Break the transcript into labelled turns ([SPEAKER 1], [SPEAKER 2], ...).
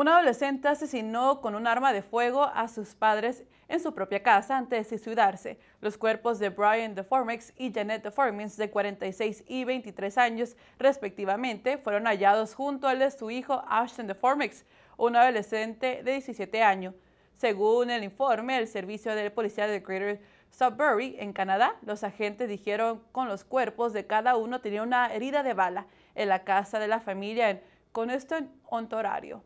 [SPEAKER 1] Una adolescente asesinó con un arma de fuego a sus padres en su propia casa antes de suicidarse. Los cuerpos de Brian Deformex y Janet DeFormix, de 46 y 23 años respectivamente, fueron hallados junto al de su hijo Ashton Deformex, un adolescente de 17 años. Según el informe del Servicio de Policía de Greater Sudbury, en Canadá, los agentes dijeron con los cuerpos de cada uno tenía una herida de bala en la casa de la familia en Coniston, Ontario.